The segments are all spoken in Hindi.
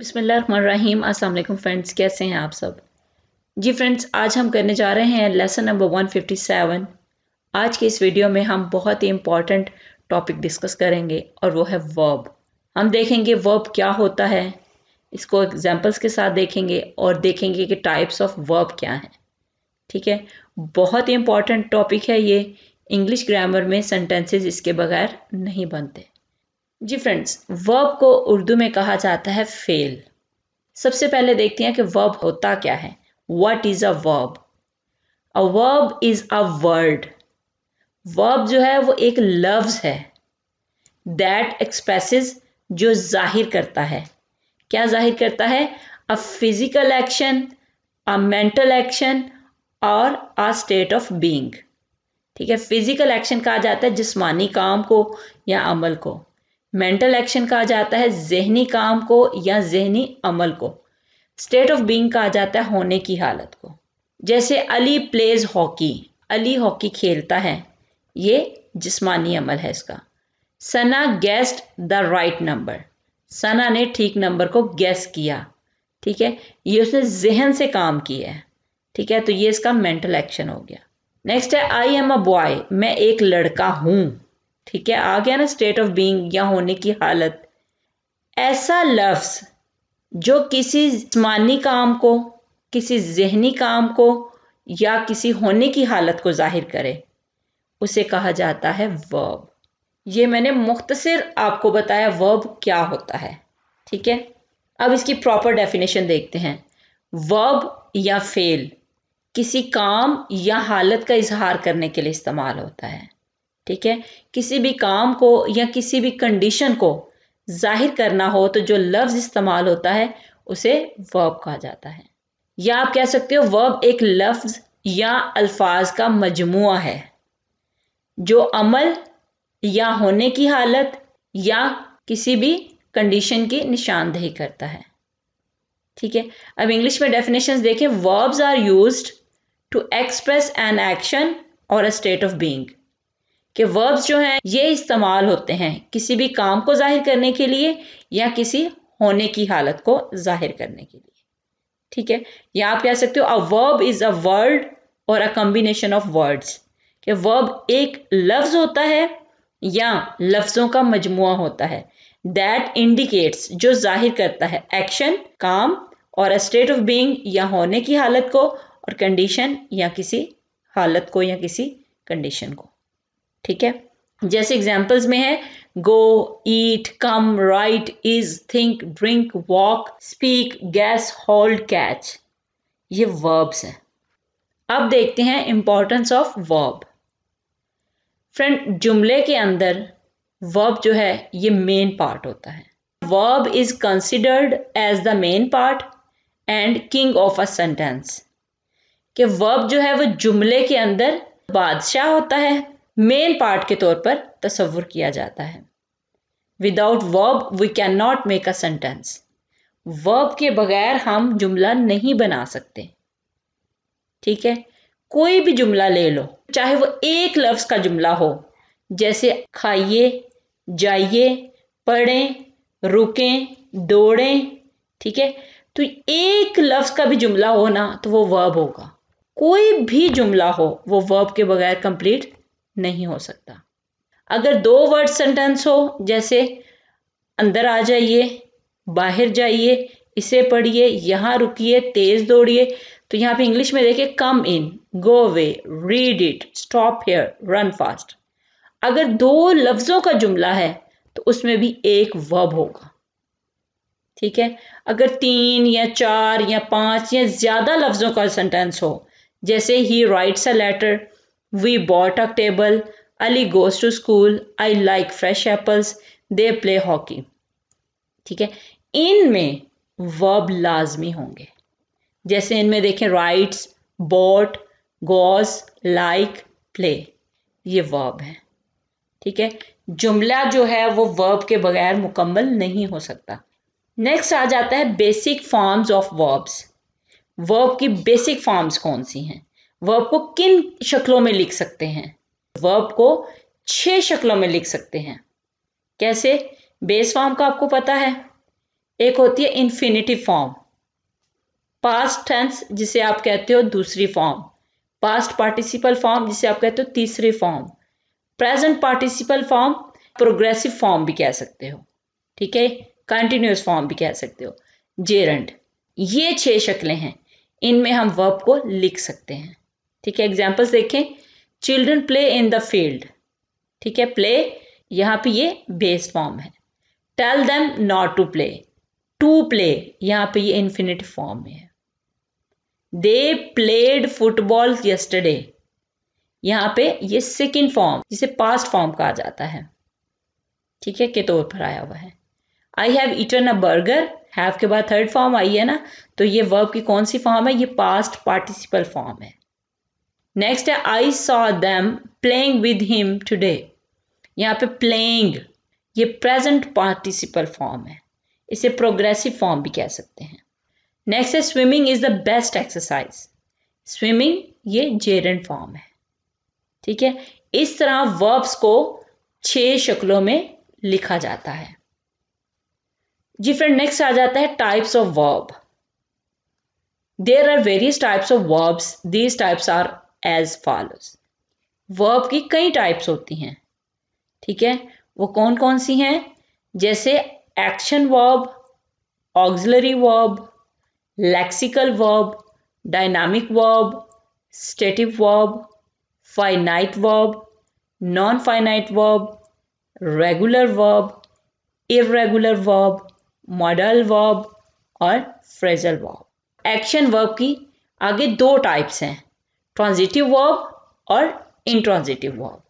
बिसमीम अस्सलाम वालेकुम फ्रेंड्स कैसे हैं आप सब जी फ्रेंड्स आज हम करने जा रहे हैं लेसन नंबर 157 आज के इस वीडियो में हम बहुत ही इम्पॉर्टेंट टॉपिक डिस्कस करेंगे और वो है वर्ब हम देखेंगे वर्ब क्या होता है इसको एग्जांपल्स के साथ देखेंगे और देखेंगे कि टाइप्स ऑफ वर्ब क्या हैं ठीक है बहुत ही इम्पॉर्टेंट टॉपिक है ये इंग्लिश ग्रामर में सेंटेंसेज इसके बगैर नहीं बनते जी फ्रेंड्स वर्ब को उर्दू में कहा जाता है फेल सबसे पहले देखते हैं कि वर्ब होता क्या है what is a verb a verb is a word verb जो है वो एक लफ्ज है दैट एक्सप्रेसेस जो जाहिर करता है क्या जाहिर करता है a physical action a mental action और अ स्टेट ऑफ बींग ठीक है फिजिकल एक्शन कहा जाता है जिसमानी काम को या अमल को मेंटल एक्शन कहा जाता है जहनी काम को या जहनी अमल को स्टेट ऑफ बींग कहा जाता है होने की हालत को जैसे Ali plays hockey Ali hockey खेलता है ये जिस्मानी अमल है इसका Sana guessed the right number Sana ने ठीक नंबर को गैस किया ठीक है ये उसने जहन से काम किया है ठीक है तो ये इसका मेंटल एक्शन हो गया नेक्स्ट है आई एम अ बॉय मैं एक लड़का हूँ ठीक है आ गया ना स्टेट ऑफ बीइंग या होने की हालत ऐसा लफ्ज जो किसी जिसमानी काम को किसी जहनी काम को या किसी होने की हालत को जाहिर करे उसे कहा जाता है वर्ब ये मैंने मुख्तसर आपको बताया वर्ब क्या होता है ठीक है अब इसकी प्रॉपर डेफिनेशन देखते हैं वर्ब या फेल किसी काम या हालत का इजहार करने के लिए इस्तेमाल होता है ठीक है किसी भी काम को या किसी भी कंडीशन को जाहिर करना हो तो जो लफ्ज़ इस्तेमाल होता है उसे वर्ब कहा जाता है या आप कह सकते हो वर्ब एक लफ्ज़ या अल्फाज का मजमु है जो अमल या होने की हालत या किसी भी कंडीशन की निशानदेही करता है ठीक है अब इंग्लिश में डेफिनेशंस देखें verbs are used to express an action और अ स्टेट ऑफ बीइंग कि वर्ब्स जो हैं ये इस्तेमाल होते हैं किसी भी काम को जाहिर करने के लिए या किसी होने की हालत को जाहिर करने के लिए ठीक है या आप कह सकते हो a verb is a word और अ कम्बिनेशन ऑफ वर्ड्स कि वर्ब एक लफ्ज होता है या लफ्जों का मजमु होता है दैट इंडिकेट्स जो जाहिर करता है एक्शन काम और अ स्टेट ऑफ बींग या होने की हालत को और कंडीशन या किसी हालत को या किसी कंडीशन को ठीक है जैसे एग्जाम्पल्स में है go eat come write is think drink walk speak guess hold catch ये वर्ब्स हैं अब देखते हैं इंपॉर्टेंस ऑफ वर्ब फ्रेंड जुमले के अंदर वर्ब जो है ये मेन पार्ट होता है verb is considered as the main part and king of a sentence के वर्ब जो है वो जुमले के अंदर बादशाह होता है मेन पार्ट के तौर पर तस्वुर किया जाता है without verb we can not make a sentence verb के बगैर हम जुमला नहीं बना सकते ठीक है कोई भी जुमला ले लो चाहे वो एक लफ्ज़ का जुमला हो जैसे खाइए जाइए पढ़ें रुकें दौड़ें ठीक है तो एक लफ्ज़ का भी जुमला हो ना तो वो वर्ब होगा कोई भी जुमला हो वो वर्ब के बगैर कंप्लीट नहीं हो सकता अगर दो वर्ड सेंटेंस हो जैसे अंदर आ जाइए बाहर जाइए इसे पढ़िए यहाँ रुकिए तेज दौड़िए तो यहाँ पे इंग्लिश में देखिए come in go away read it stop here run fast अगर दो लफ्जों का जुमला है तो उसमें भी एक वर्ब होगा ठीक है अगर तीन या चार या पांच या ज्यादा लफ्जों का सेंटेंस हो जैसे he writes a letter We bought a table. Ali goes to school. I like fresh apples. They play hockey. ठीक है इनमें वर्ब लाजमी होंगे जैसे इनमें देखें writes bought goes like play ये वर्ब है ठीक है जुमला जो है वो वर्ब के बगैर मुकम्मल नहीं हो सकता नेक्स्ट आ जाता है basic forms of verbs verb की बेसिक फॉर्म्स कौन सी हैं वर्ब को किन शक्लों में लिख सकते हैं वर्ब को छह शक्लों में लिख सकते हैं कैसे बेस फॉर्म का आपको पता है एक होती है इन्फिनिटिव फॉर्म पास्ट टेंस जिसे आप कहते हो दूसरी फॉर्म पास्ट पार्टिसिपल फॉर्म जिसे आप कहते हो तीसरी form present participle form progressive form भी कह सकते हो ठीक है कंटिन्यूस फॉर्म भी कह सकते हो जेरंड ये छह शक्लें हैं इनमें हम वर्ब को लिख सकते हैं ठीक है एग्जाम्पल्स देखें children play in the field ठीक है प्ले यहाँ पे ये बेस फॉर्म है tell them not to play to play यहाँ पे ये इन्फिनिट फॉर्म में है दे प्लेड फुटबॉल यस्टरडे यहाँ पे ये सेकेंड फॉर्म जिसे पास्ट फॉर्म कहा जाता है ठीक है के तौर पर आया हुआ है I have eaten a burger have के बाद थर्ड फॉर्म आई है ना तो ये वर्ब की कौन सी फॉर्म है ये पास्ट पार्टिसिपल फॉर्म है नेक्स्ट है I saw them playing with him today यहाँ पे प्लेइंग ये प्रेजेंट पार्टिसिपल फॉर्म है इसे प्रोग्रेसिव फॉर्म भी कह सकते हैं नेक्स्ट है swimming is the best exercise swimming ये जेरन फॉर्म है ठीक है इस तरह वर्ब्स को छह शक्लों में लिखा जाता है जी फ्रेंड नेक्स्ट आ जाता है types of verb there are various types of verbs these types are as follows verb की कई टाइप्स होती हैं ठीक है वो कौन कौन सी हैं जैसे action verb auxiliary verb lexical verb dynamic verb stative verb finite verb non finite verb regular verb irregular verb modal verb और फ्रेजल वर्ब एक्शन वर्ब की आगे दो टाइप्स हैं ट्रांजिटिव वर्ब और इंट्रांजिटिव वर्ब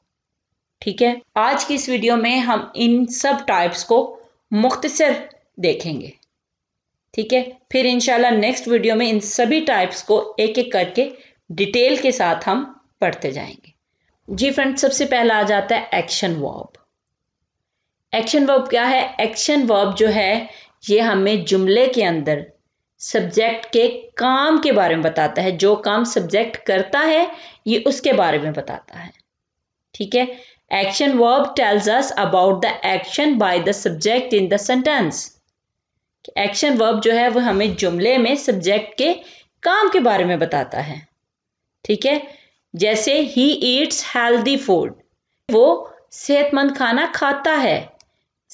ठीक है आज की इस वीडियो में हम इन सब टाइप्स को मुख्तसर देखेंगे ठीक है फिर इंशाल्लाह नेक्स्ट वीडियो में इन सभी टाइप्स को एक एक करके डिटेल के साथ हम पढ़ते जाएंगे जी फ्रेंड सबसे पहला आ जाता है एक्शन वर्ब एक्शन वर्ब क्या है एक्शन वर्ब जो है ये हमें जुमले के अंदर सब्जेक्ट के काम के बारे में बताता है जो काम सब्जेक्ट करता है ये उसके बारे में बताता है ठीक है action verb tells us about the action by the subject in the sentence action verb जो है वह हमें जुमले में सब्जेक्ट के काम के बारे में बताता है ठीक है जैसे ही ईट्स हेल्दी फूड वो सेहतमंद खाना खाता है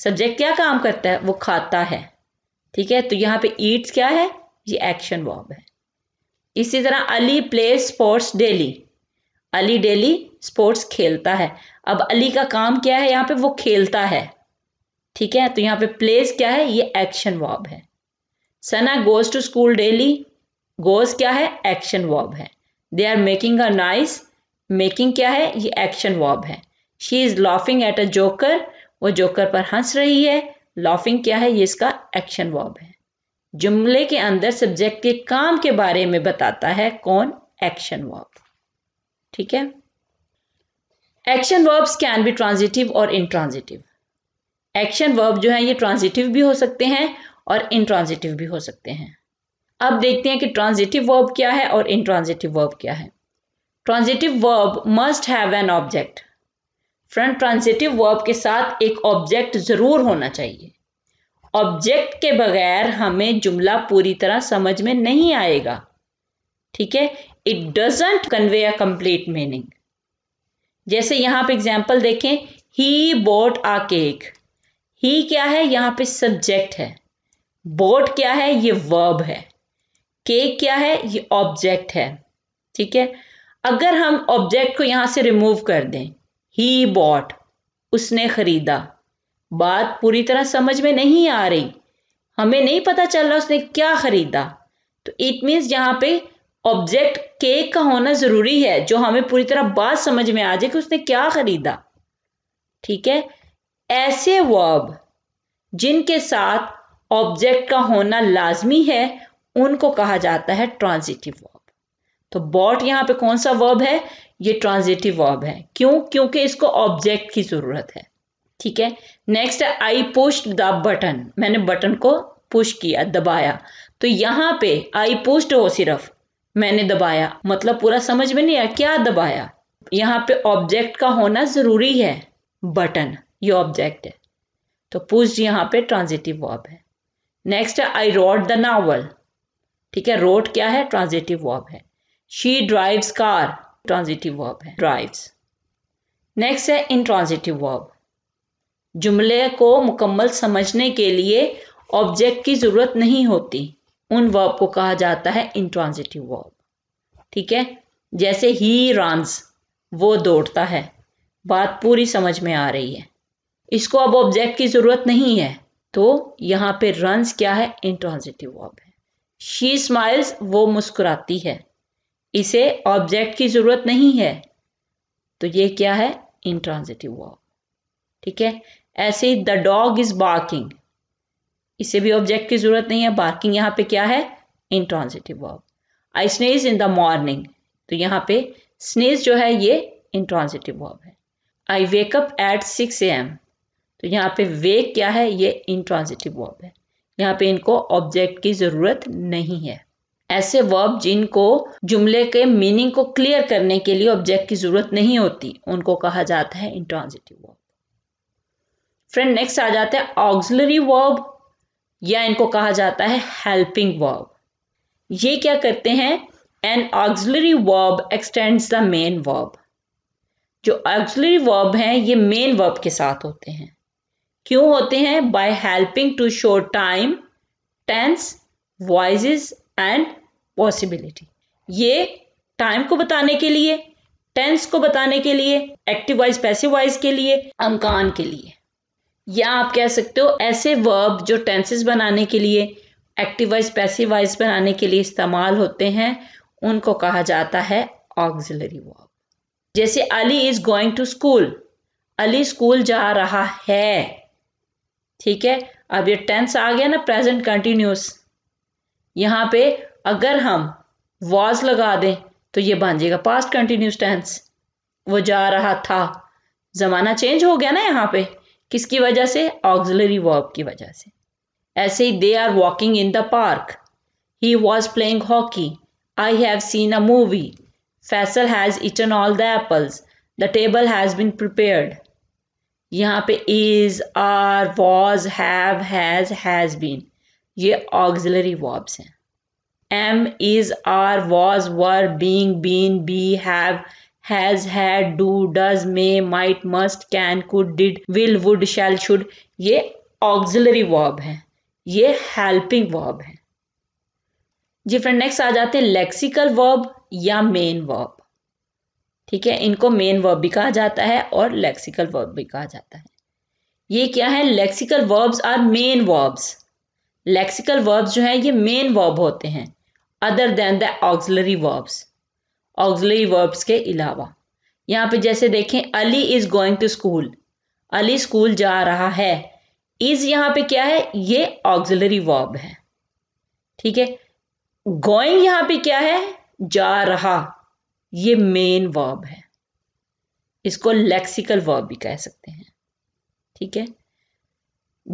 सब्जेक्ट क्या काम करता है वो खाता है ठीक है तो यहाँ पे ईट्स क्या है ये एक्शन वर्ब है इसी तरह Ali plays sports daily Ali daily sports खेलता है अब अली का काम क्या है यहाँ पे वो खेलता है ठीक है तो यहाँ पे प्लेस क्या है ये एक्शन वर्ब है Sana goes to school daily goes क्या है एक्शन वर्ब है they are making a nice making क्या है ये एक्शन वर्ब है she is laughing at a joker वो जोकर पर हंस रही है लॉफिंग क्या है ये इसका एक्शन वर्ब है जुमले के अंदर सब्जेक्ट के काम के बारे में बताता है कौन एक्शन वर्ब ठीक है action verbs can be transitive और इनट्रांजिटिव एक्शन वर्ब जो है ये ट्रांजिटिव भी हो सकते हैं और इनट्रांजिटिव भी हो सकते हैं अब देखते हैं कि ट्रांजिटिव वर्ब क्या है और इनट्रांजिटिव वर्ब क्या है transitive verb must have an object front transitive verb के साथ एक ऑब्जेक्ट जरूर होना चाहिए ऑब्जेक्ट के बगैर हमें जुमला पूरी तरह समझ में नहीं आएगा ठीक है it doesn't convey a complete meaning जैसे यहां पे एग्जाम्पल देखें ही बोट आ केक ही क्या है यहां पे सब्जेक्ट है बोट क्या है ये वर्ब है केक क्या है ये ऑब्जेक्ट है ठीक है अगर हम ऑब्जेक्ट को यहां से रिमूव कर दें ही बॉट उसने खरीदा बात पूरी तरह समझ में नहीं आ रही हमें नहीं पता चल रहा उसने क्या खरीदा तो इट मीन्स यहाँ पे ऑब्जेक्ट केक का होना जरूरी है जो हमें पूरी तरह बात समझ में आ जाए कि उसने क्या खरीदा ठीक है ऐसे वर्ब जिनके साथ ऑब्जेक्ट का होना लाजमी है उनको कहा जाता है ट्रांजिटिव वर्ब तो बॉट यहाँ पे कौन सा वर्ब है ये ट्रांजिटिव वर्ब है क्यों क्योंकि इसको ऑब्जेक्ट की जरूरत है ठीक है next I pushed the button मैंने बटन को पुश किया दबाया तो यहाँ पे आई पुश्ड हो सिर्फ मैंने दबाया मतलब पूरा समझ में नहीं आया क्या दबाया यहाँ पे ऑब्जेक्ट का होना जरूरी है बटन ये ऑब्जेक्ट है तो पुश यहाँ पे ट्रांजिटिव वॉब है next I read the novel ठीक है रोड क्या है ट्रांजिटिव वॉब है she drives car transitive verb है ड्राइव्स नेक्स्ट है इन ट्रांजिटिव वर्ब जुमले को मुकम्मल समझने के लिए ऑब्जेक्ट की ज़रूरत नहीं होती उन वर्ब को कहा जाता है इंट्रांजिटिव वर्ब ठीक है जैसे ही रॉन्स वो दौड़ता है बात पूरी समझ में आ रही है इसको अब ऑब्जेक्ट की ज़रूरत नहीं है तो यहाँ पे रंस क्या है इंट्रांजिटिव वर्ब है शी स्माइल्स वो मुस्कुराती है इसे ऑब्जेक्ट की ज़रूरत नहीं है तो ये क्या है इंट्रांजिटिव वर्ब ठीक है ऐसे द डॉग इज बार्किंग इसे भी ऑब्जेक्ट की जरूरत नहीं है बार्किंग यहाँ पे क्या है intransitive verb I sneeze in the morning तो यहाँ पे स्नेज जो है ये इंट्रांजिटिव वर्ब है I wake up at six A M तो यहाँ पे वेक क्या है ये इंट्रांजिटिव वर्ब है यहाँ पे इनको ऑब्जेक्ट की जरूरत नहीं है ऐसे वर्ब जिनको जुमले के मीनिंग को क्लियर करने के लिए ऑब्जेक्ट की जरूरत नहीं होती उनको कहा जाता है इंट्रांजिटिव वर्ब फ्रेंड नेक्स्ट आ जाते हैं ऑक्सिलरी वर्ब या इनको कहा जाता है हेल्पिंग वर्ब ये क्या करते हैं an auxiliary verb extends the main verb जो ऑक्सिलरी वर्ब हैं ये मेन वर्ब के साथ होते हैं क्यों होते हैं by helping to show time tense voice and possibility ये टाइम को बताने के लिए टेंस को बताने के लिए एक्टिव वॉइस पैसिव वॉइस के लिए अमकान के लिए या आप कह सकते हो ऐसे वर्ब जो टेंसेस बनाने के लिए एक्टिव वाइज पैसिव वाइज बनाने के लिए इस्तेमाल होते हैं उनको कहा जाता है ऑक्सिलरी वर्ब जैसे Ali is going to school Ali school जा रहा है ठीक है अब ये टेंस आ गया ना प्रेजेंट कंटिन्यूस यहाँ पे अगर हम वॉज लगा दें तो ये बन जाएगा पास्ट कंटिन्यूस टेंस वो जा रहा था जमाना चेंज हो गया ना यहाँ पे किसकी वजह से ऑक्सिलरी वर्ब की वजह से ऐसे ही they are walking in the park he was playing hockey I have seen a movie Faisal has eaten all the apples the table has been prepared यहाँ पे is are was have has has been ये ऑक्सिलरी वर्ब्स हैं am is are was were being been be have has had do does may might must can could did will would shall should ये ऑग्जिलरी वर्ब है ये हेल्पिंग वर्ब है जी फ्रेंड नेक्स्ट आ जाते हैं लेक्सिकल वर्ब या मेन वर्ब ठीक है इनको मेन वर्ब भी कहा जाता है और लेक्सिकल वर्ब भी कहा जाता है ये क्या है lexical verbs are main verbs lexical verbs जो है ये मेन वर्ब होते हैं other than the auxiliary verbs auxiliary verbs के अलावा यहाँ पे जैसे देखें Ali is going to school Ali school जा रहा है इज यहाँ पे क्या है ये ऑक्जिलरी वर्ब है ठीक है गोइंग यहाँ पे क्या है जा रहा ये मेन वर्ब है इसको लेक्सिकल वर्ब भी कह सकते हैं ठीक है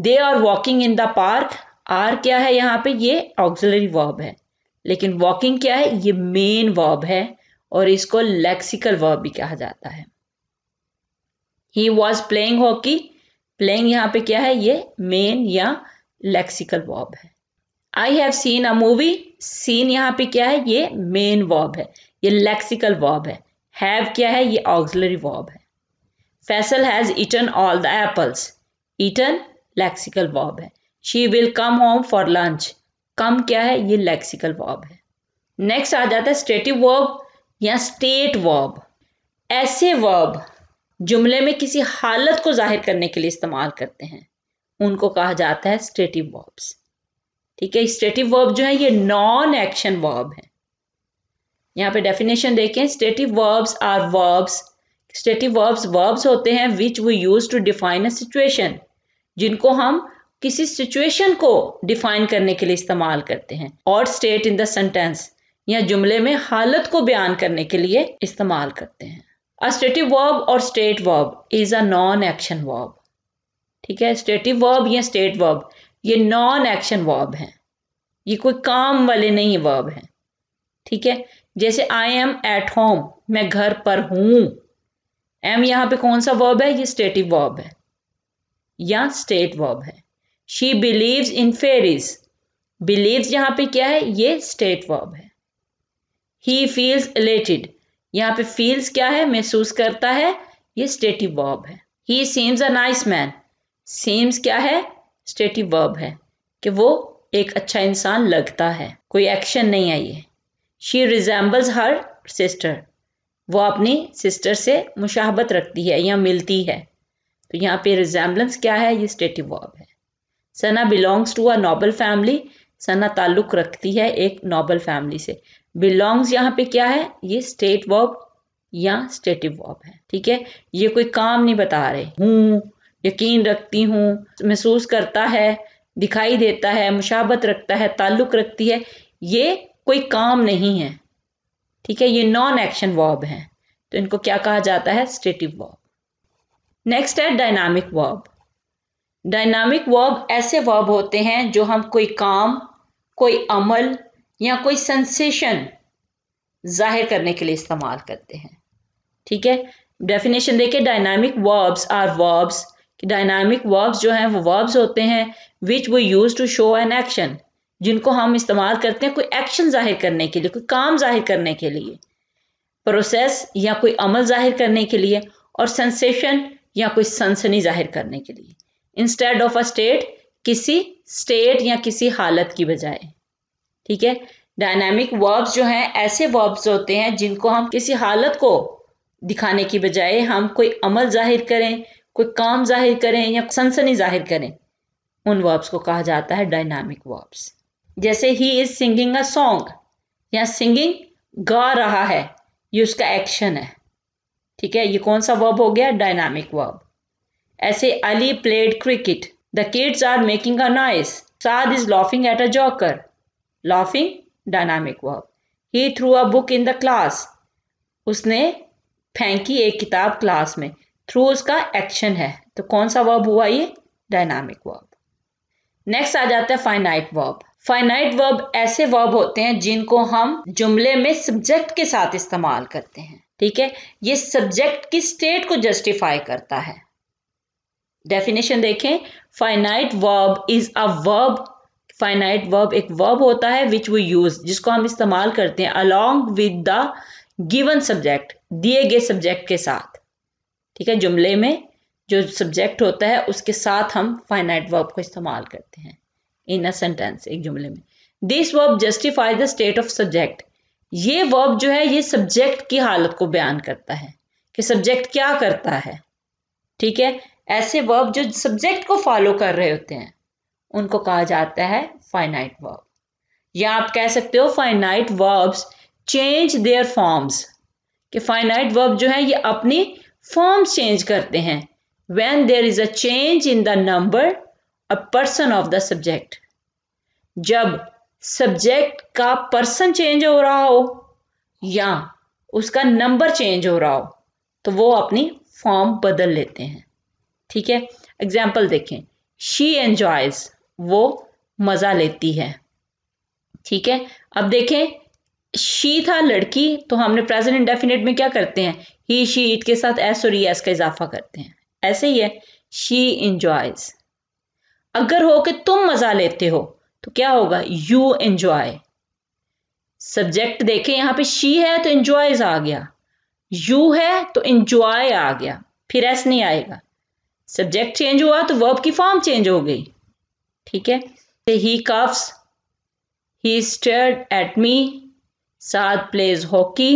they are walking in the park are क्या है यहाँ पे ये ऑक्सिलरी वर्ब है लेकिन वॉकिंग क्या है ये मेन वर्ब है और इसको लेक्सिकल वर्ब भी कहा जाता है he was playing hockey playing यहाँ पे क्या है ये मेन या लेक्सिकल वर्ब है I have seen a movie seen यहाँ पे क्या है ये मेन वर्ब है ये लेक्सिकल वर्ब है हैव क्या है ये ऑक्सिलरी वर्ब है Faisal has eaten all the apples eaten lexical verb है she will come home for lunch come क्या है ये लेक्सिकल वर्ब है नेक्स्ट आ जाता है स्टेटिव वर्ब या स्टेट वर्ब ऐसे वर्ब जुमले में किसी हालत को जाहिर करने के लिए इस्तेमाल करते हैं उनको कहा जाता है स्टेटिव वर्ब्स ठीक है स्टेटिव वर्ब जो है ये नॉन एक्शन वर्ब है यहाँ पे डेफिनेशन देखें stative verbs are verbs stative verbs verbs होते हैं which we use to define a situation जिनको हम किसी सिचुएशन को डिफाइन करने के लिए इस्तेमाल करते हैं और स्टेट इन द सेंटेंस या जुमले में हालत को बयान करने के लिए इस्तेमाल करते हैं अस्टेटिव वर्ब और state verb is a non action verb ठीक है स्टेटिव वर्ब या स्टेट वर्ब ये नॉन एक्शन वर्ब हैं ये कोई काम वाले नहीं वर्ब हैं ठीक है जैसे आई एम एट होम मैं घर पर हूं एम यहां पे कौन सा वर्ब है ये स्टेटिव वर्ब है या स्टेट वर्ब है she believes in fairies believes यहां पे क्या है ये स्टेट वर्ब है ही फील्स एलेटेड यहाँ पे फील्स क्या है महसूस करता है ये स्टेटिव वर्ब है he seems a nice man seems क्या है स्टेटिव वर्ब है कि वो एक अच्छा इंसान लगता है कोई एक्शन नहीं है ये शी रिजेंबल्स हर सिस्टर वो अपनी सिस्टर से मुशाहबत रखती है या मिलती है तो यहाँ पे रिजेंबलेंस क्या है ये स्टेटिव वर्ब है Sana belongs to a noble family Sana ताल्लुक रखती है एक नोबल फैमिली से बिलोंग्स यहाँ पे क्या है ये स्टेट वर्ब या स्टेटिव वर्ब है ठीक है ये कोई काम नहीं बता रहे हूँ यकीन रखती हूँ महसूस करता है दिखाई देता है मुशाबत रखता है ताल्लुक रखती है ये कोई काम नहीं है ठीक है ये नॉन एक्शन वर्ब है तो इनको क्या कहा जाता है स्टेटिव वर्ब नेक्स्ट है डायनामिक वर्ब डायनामिक वर्ब ऐसे वर्ब होते हैं जो हम कोई काम कोई अमल या कोई सेंसेशन जाहिर करने के लिए इस्तेमाल करते हैं ठीक है डेफिनेशन देखिए dynamic verbs are verbs dynamic verbs जो हैं वो वर्ब्स होते हैं विच वो use to show an action जिनको हम इस्तेमाल करते हैं कोई एक्शन जाहिर करने के लिए कोई काम जाहिर करने के लिए प्रोसेस या कोई अमल जाहिर करने के लिए और सेंसेशन या कोई सनसनी जाहिर करने के लिए इंस्टेड ऑफ अ स्टेट किसी स्टेट या किसी हालत की बजाय ठीक है डायनामिक वर्ब्स जो हैं ऐसे वर्ब्स होते हैं जिनको हम किसी हालत को दिखाने की बजाय हम कोई अमल जाहिर करें कोई काम जाहिर करें या सनसनी जाहिर करें उन वर्ब्स को कहा जाता है डायनामिक वर्ब्स जैसे he is singing a song या सिंगिंग गा रहा है ये उसका एक्शन है ठीक है ये कौन सा वर्ब हो गया डायनामिक वर्ब ऐसे Ali played cricket the kids are making a noise Saad is laughing at a joker laughing dynamic verb He threw a book in the class. उसने फेंकी एक किताब क्लास में थ्रू उसका एक्शन है तो कौन सा वर्ब हुआ ये डायनामिक वर्ब नेक्स्ट आ जाता है फाइनाइट वर्ब फाइनाइट वर्ब ऐसे वर्ब होते हैं जिनको हम जुमले में सब्जेक्ट के साथ इस्तेमाल करते हैं ठीक है ये सब्जेक्ट की स्टेट को जस्टिफाई करता है डेफिनेशन देखें finite verb is a verb finite verb एक वर्ब होता है विच वी यूज जिसको हम इस्तेमाल करते हैं along with the given subject दिए गए सब्जेक्ट के साथ ठीक है जुमले में जो सब्जेक्ट होता है उसके साथ हम फाइनाइट वर्ब को इस्तेमाल करते हैं इन अ सेंटेंस एक जुमले में this verb justify the state of subject ये वर्ब जो है ये सब्जेक्ट की हालत को बयान करता है कि सब्जेक्ट क्या करता है ठीक है ऐसे वर्ब जो सब्जेक्ट को फॉलो कर रहे होते हैं उनको कहा जाता है फाइनाइट वर्ब या आप कह सकते हो finite verbs change their forms कि फाइनाइट वर्ब जो है ये अपनी फॉर्म्स चेंज करते हैं when there is a change in the number a person of the subject जब सब्जेक्ट का पर्सन चेंज हो रहा हो या उसका नंबर चेंज हो रहा हो तो वो अपनी फॉर्म बदल लेते हैं ठीक है एग्जाम्पल देखें शी एंजॉयज वो मजा लेती है ठीक है अब देखें शी था लड़की तो हमने प्रेजेंट इंडेफिनेट में क्या करते हैं ही शी इट के साथ एस और एस e, का इजाफा करते हैं ऐसे ही है शी इंजॉयज अगर हो कि तुम मजा लेते हो तो क्या होगा यू एंजॉय सब्जेक्ट देखें यहां पे शी है तो इंजॉयज आ गया यू है तो इंजॉय आ गया फिर एस नहीं आएगा सब्जेक्ट चेंज हुआ तो वर्ब की फॉर्म चेंज हो गई ठीक है he coughs he stayed at me Saad plays hockey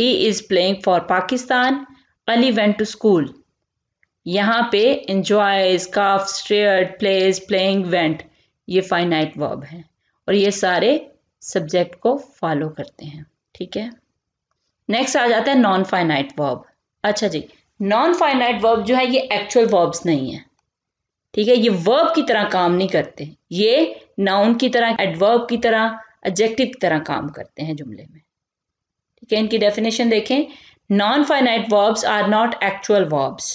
he is playing for Pakistan Ali went to school यहाँ पे enjoys cough stayed plays playing went ये फाइनाइट वर्ब है और ये सारे सब्जेक्ट को फॉलो करते हैं ठीक है नेक्स्ट आ जाता है नॉन फाइनाइट वर्ब अच्छा जी नॉन फाइनाइट वर्ब जो है ये एक्चुअल वर्ब्स नहीं है ठीक है ये वर्ब की तरह काम नहीं करते ये नाउन की तरह एडवर्ब की तरह एडजेक्टिव की तरह काम करते हैं जुमले में ठीक है इनकी डेफिनेशन देखें non finite verbs are not actual verbs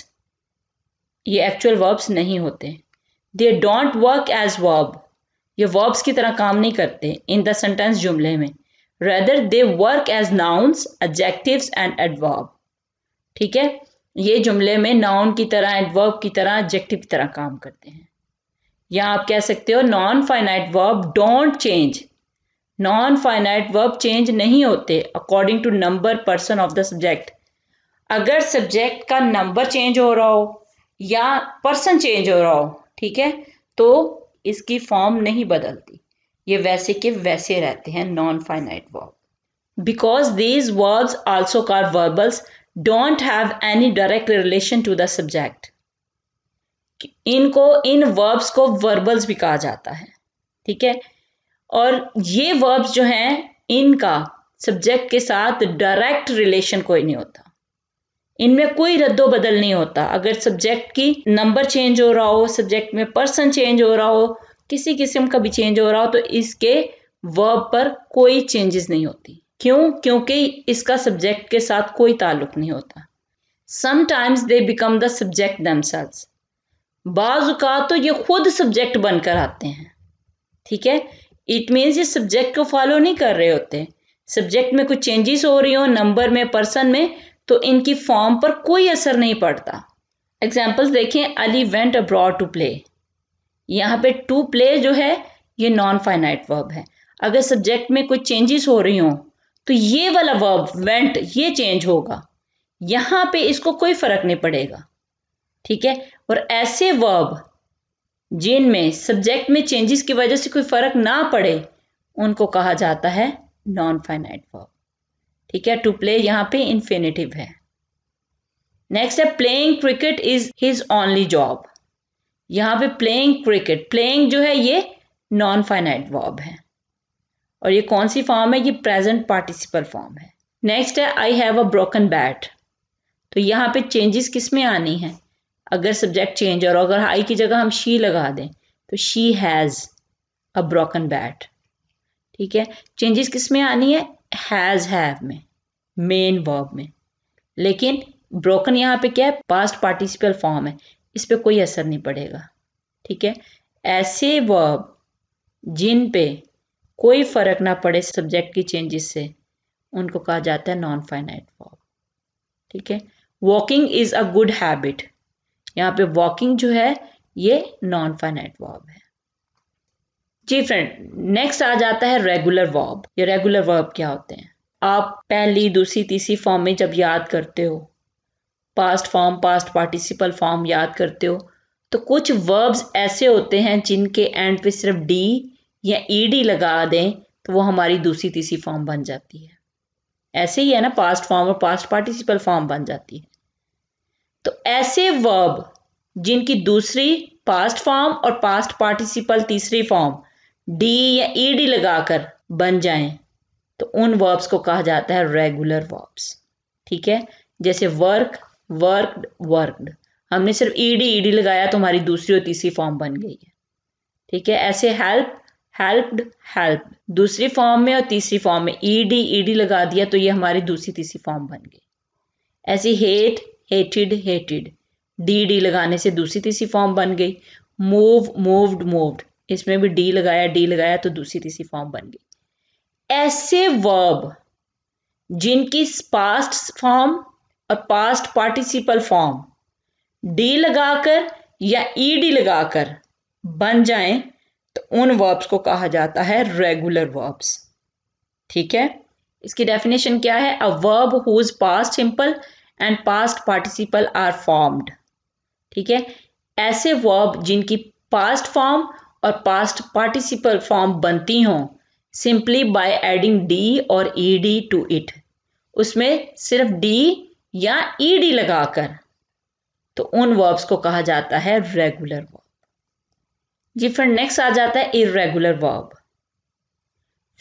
ये एक्चुअल वर्ब्स नहीं होते they don't work as verb ये वर्ब्स की तरह काम नहीं करते इन द सेंटेंस जुमले में rather they work as nouns adjective and adverb ठीक है ये जुमले में नाउन की तरह एडवर्ब की तरह एडजेक्टिव की तरह काम करते हैं या आप कह सकते हो non finite verb don't change non finite verb change नहीं होते according to number person of the subject अगर सब्जेक्ट का नंबर चेंज हो रहा हो या पर्सन चेंज हो रहा हो ठीक है तो इसकी फॉर्म नहीं बदलती ये वैसे के वैसे रहते हैं non finite verb because these verbs also called verbals don't have any direct relation to the subject इनको इन वर्ब्स को वर्बल्स भी कहा जाता है ठीक है और ये वर्ब्स जो हैं इनका सब्जेक्ट के साथ डायरेक्ट रिलेशन कोई नहीं होता इनमें कोई रद्दो बदल नहीं होता अगर सब्जेक्ट की नंबर चेंज हो रहा हो सब्जेक्ट में पर्सन चेंज हो रहा हो किसी किस्म का भी चेंज हो रहा हो तो इसके वर्ब पर कोई चेंजेस नहीं होती क्यों क्योंकि इसका सब्जेक्ट के साथ कोई ताल्लुक नहीं होता sometimes they become the subject themselves बाज़ात तो ये खुद सब्जेक्ट बनकर आते हैं ठीक है इट मीन्स ये सब्जेक्ट को फॉलो नहीं कर रहे होते सब्जेक्ट में कुछ चेंजेस हो रही हो नंबर में पर्सन में तो इनकी फॉर्म पर कोई असर नहीं पड़ता एग्जाम्पल्स देखें Ali went abroad to play यहाँ पे टू प्ले जो है ये नॉन फाइनाइट वर्ब है अगर सब्जेक्ट में कुछ चेंजेस हो रही हों तो ये वाला वर्ब वेंट ये चेंज होगा यहां पे इसको कोई फर्क नहीं पड़ेगा ठीक है और ऐसे वर्ब जिनमें सब्जेक्ट में चेंजेस की वजह से कोई फर्क ना पड़े उनको कहा जाता है नॉन फाइनाइट वर्ब ठीक है टू प्ले यहां पे इंफिनेटिव है नेक्स्ट है playing cricket is his only job यहां पे प्लेइंग क्रिकेट प्लेइंग जो है ये नॉन फाइनाइट वर्ब है और ये कौन सी फॉर्म है ये प्रेजेंट पार्टिसिपल फॉर्म है नेक्स्ट है I have a broken bat तो यहाँ पे चेंजेस किस में आनी है अगर सब्जेक्ट चेंज और अगर आई की जगह हम शी लगा दें तो she has a broken bat ठीक है चेंजेस किस में आनी है हैज़ हैव में मेन वर्ब में लेकिन ब्रोकन यहाँ पे क्या है पास्ट पार्टिसिपल फॉर्म है इस पर कोई असर नहीं पड़ेगा ठीक है ऐसे वर्ब जिन पे कोई फर्क ना पड़े सब्जेक्ट की चेंजेस से उनको कहा जाता है नॉन फाइनाइट फॉर्म ठीक है walking is a good habit यहाँ पे वॉकिंग जो है ये नॉन फाइनाइट वॉब है जी फ्रेंड नेक्स्ट आ जाता है रेगुलर वॉब ये रेगुलर वर्ब क्या होते हैं आप पहली दूसरी तीसरी फॉर्म में जब याद करते हो past form past participle form याद करते हो तो कुछ वर्ब्स ऐसे होते हैं जिनके एंड पे सिर्फ डी या ईडी e लगा दें तो वो हमारी दूसरी तीसरी फॉर्म बन जाती है ऐसे ही है ना पास्ट फॉर्म और पास्ट पार्टिसिपल फॉर्म बन जाती है तो ऐसे वर्ब जिनकी दूसरी पास्ट फॉर्म और पास्ट पार्टिसिपल तीसरी फॉर्म डी या ईडी e लगाकर बन जाएं तो उन वर्ब्स को कहा जाता है रेगुलर वर्ब्स ठीक है जैसे वर्क वर्कड वर्कड हमने सिर्फ ईडी e ईडी लगाया तो हमारी दूसरी और तीसरी फॉर्म बन गई है ठीक है ऐसे हेल्प हेल्प्ड हेल्प दूसरी फॉर्म में और तीसरी फॉर्म में ईडी ईडी लगा दिया तो ये हमारी दूसरी तीसरी फॉर्म बन गई ऐसी hate hated hated D D लगाने से दूसरी तीसरी फॉर्म बन गई मूव मूव्ड मूव्ड इसमें भी डी लगाया डी लगाया तो दूसरी तीसरी फॉर्म बन गई ऐसे वर्ब जिनकी पास्ट फॉर्म और पास्ट पार्टिसिपल फॉर्म डी लगाकर या ई डी लगाकर बन जाएं उन वर्ब्स को कहा जाता है रेगुलर वर्ब्स ठीक है इसकी डेफिनेशन क्या है a verb whose past simple and past participle are formed ठीक है ऐसे वर्ब जिनकी पास्ट फॉर्म और पास्ट पार्टिसिपल फॉर्म बनती हो सिंपली बाय एडिंग डी और ईडी टू इट उसमें सिर्फ डी या ईडी लगाकर तो उन वर्ब्स को कहा जाता है रेगुलर वर्ब जी फ्रेंड नेक्स्ट आ जाता है इरेगुलर वर्ब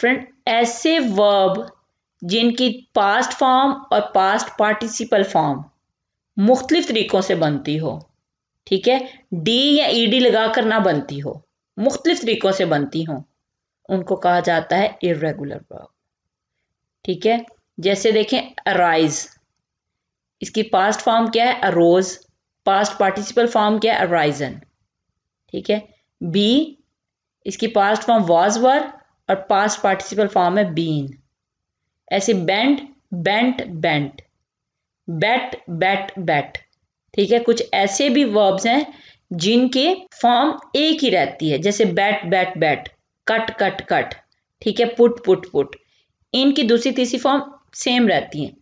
फ्रेंड ऐसे वर्ब जिनकी पास्ट फॉर्म और पास्ट पार्टिसिपल फॉर्म मुख्तलिफ तरीक़ों से बनती हो ठीक है डी या ई e डी लगाकर ना बनती हो मुख्तलिफ तरीक़ों से बनती हो उनको कहा जाता है इरेगुलर वर्ब ठीक है जैसे देखें अराइज इसकी पास्ट फॉर्म क्या है अरोज पास्ट पार्टिसिपल फॉर्म क्या है अराइजन ठीक है बी इसकी पास्ट फॉर्म वॉज वर और पास्ट पार्टिसिपल फॉर्म है बीन ऐसे bent bent bent bat bat bat ठीक है कुछ ऐसे भी वर्ब्स हैं जिनके फॉर्म एक ही रहती है जैसे bat bat bat cut cut cut ठीक है पुट पुट पुट इनकी दूसरी तीसरी फॉर्म सेम रहती हैं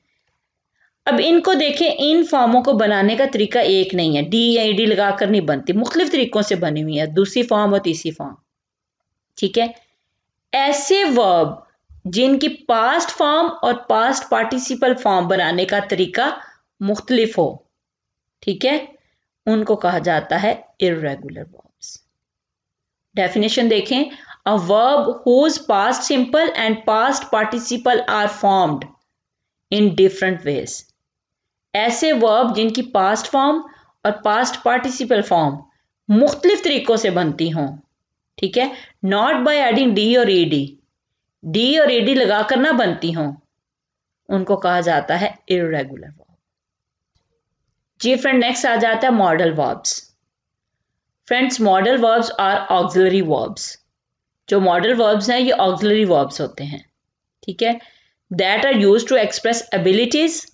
अब इनको देखें इन फॉर्मों को बनाने का तरीका एक नहीं है डी या e, डी लगा कर नहीं बनती मुख्तलिफ तरीकों से बनी हुई है दूसरी फॉर्म और तीसरी फॉर्म ठीक है ऐसे वर्ब जिनकी पास्ट फॉर्म और पास्ट पार्टिसिपल फॉर्म बनाने का तरीका मुख्तलिफ हो ठीक है उनको कहा जाता है इरेगुलर वर्ब्स डेफिनेशन देखें a verb whose past simple and past participle are formed in different ways ऐसे वर्ब जिनकी पास्ट फॉर्म और पास्ट पार्टिसिपल फॉर्म मुख्तलिफ तरीक़ों से बनती हों ठीक है नॉट बाय एडिंग डी और ई डी डी और ई डी लगाकर ना बनती हों उनको कहा जाता है इरेगुलर वर्ब जी फ्रेंड नेक्स्ट आ जाता है modal verbs friends modal verbs are auxiliary verbs जो मॉडल वर्ब्स हैं ये ऑक्सिलरी वर्ब्स होते हैं ठीक है that are use to express abilities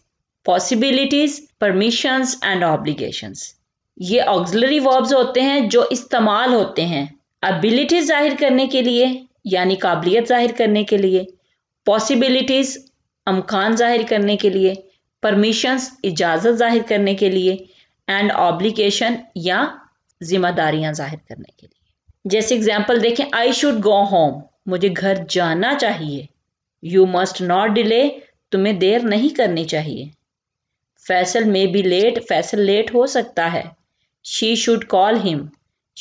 possibilities permissions and obligations ये ऑक्सिलरी वर्ब्स होते हैं जो इस्तेमाल होते हैं अबिलिटीज जाहिर करने के लिए यानी काबिलियत जाहिर करने के लिए पॉसिबिलिटीज अमकान जाहिर करने के लिए परमिशंस इजाज़त जाहिर करने के लिए एंड ऑब्लिकेशन या जिम्मेदारियां जाहिर करने के लिए जैसे एग्जाम्पल देखें आई शुड गो होम मुझे घर जाना चाहिए यू मस्ट नॉट डिले तुम्हें देर नहीं करनी चाहिए Faisal may be late Faisal late हो सकता है she should call him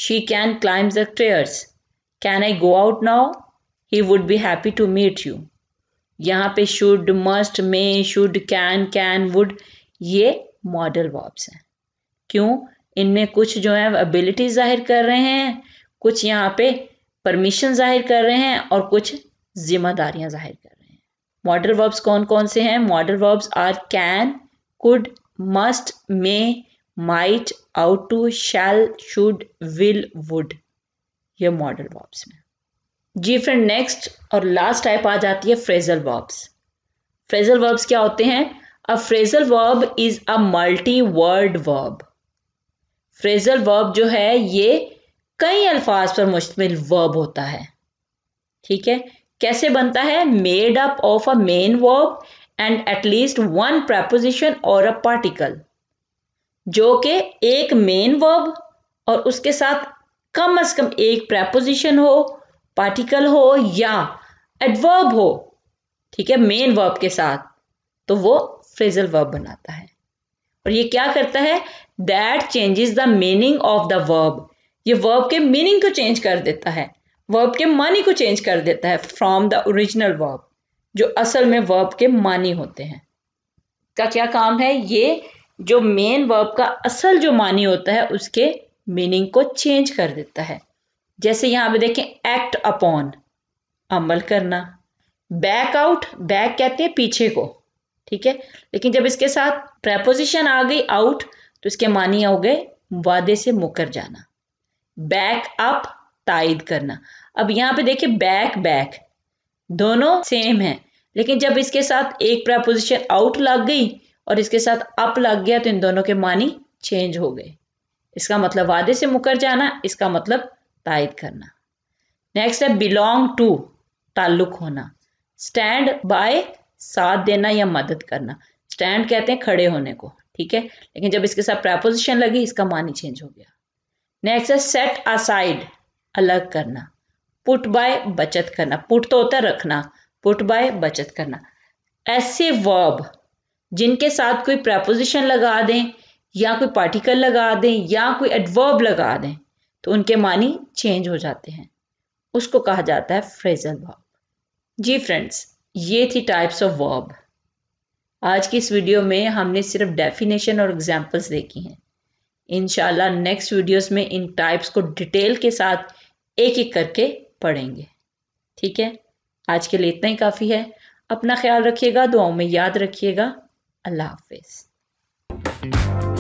she can climb the stairs can I go out now he would be happy to meet you यहाँ पे should must may should can can would ये मॉडल वर्ब्स हैं क्यों इनमें कुछ जो है एबिलिटी जाहिर कर रहे हैं कुछ यहाँ पे परमिशन जाहिर कर रहे हैं और कुछ जिम्मेदारियां जाहिर कर रहे हैं मॉडल वर्ब्स कौन कौन से हैं modal verbs are can could must may might out to shall should will would ये मॉडल वर्ब्स में जी फ्रेंड नेक्स्ट और लास्ट टाइप आ जाती है फ्रेजल वर्ब्स फ्रेजल वर्ब्स क्या होते हैं a phrasal verb is a multi word verb phrasal verb जो है ये कई अल्फाज पर मुश्तमिल वर्ब होता है ठीक है कैसे बनता है made up of a main verb and at least one preposition और अ पार्टिकल जो कि एक मेन वर्ब और उसके साथ कम से कम एक प्रेपोजिशन हो पार्टिकल हो या एडवर्ब हो ठीक है मेन वर्ब के साथ तो वो फ्रेजल वर्ब बनाता है और ये क्या करता है that changes the meaning of the verb ये वर्ब के मीनिंग को चेंज कर देता है वर्ब के मानी को चेंज कर देता है फ्रॉम द ओरिजिनल वर्ब जो असल में वर्ब के मानी होते हैं का क्या काम है ये जो मेन वर्ब का असल जो मानी होता है उसके मीनिंग को चेंज कर देता है जैसे यहाँ पे देखें एक्ट अपॉन अमल करना बैक आउट बैक कहते हैं पीछे को ठीक है लेकिन जब इसके साथ प्रेपोजिशन आ गई आउट तो इसके मानी हो गए वादे से मुकर जाना बैक अप ताइद करना अब यहाँ पे देखिए बैक बैक दोनों सेम है लेकिन जब इसके साथ एक प्रपोजिशन आउट लग गई और इसके साथ अप लग गया तो इन दोनों के मानी चेंज हो गए इसका मतलब वादे से मुकर जाना इसका मतलब तायद करना नेक्स्ट है बिलोंग टू ताल्लुक होना स्टैंड बाय साथ देना या मदद करना स्टैंड कहते हैं खड़े होने को ठीक है लेकिन जब इसके साथ प्रपोजिशन लगी इसका मानी चेंज हो गया नेक्स्ट है सेट असाइड अलग करना पुट बाय बचत करना पुट तो होता है रखना पुट बाय बचत करना ऐसे वर्ब जिनके साथ कोई प्रपोजिशन लगा दें या कोई पार्टिकल लगा दें या कोई एडवर्ब लगा दें तो उनके मानी चेंज हो जाते हैं उसको कहा जाता है फ्रेजल वर्ब जी फ्रेंड्स ये थी टाइप्स ऑफ वर्ब आज की इस वीडियो में हमने सिर्फ डेफिनेशन और एग्जाम्पल्स देखी हैं इनशाला नेक्स्ट वीडियोस में इन टाइप्स को डिटेल के साथ एक एक करके पढ़ेंगे ठीक है आज के लिए इतना ही काफ़ी है अपना ख्याल रखिएगा दुआओं में याद रखिएगा अल्लाह हाफिज़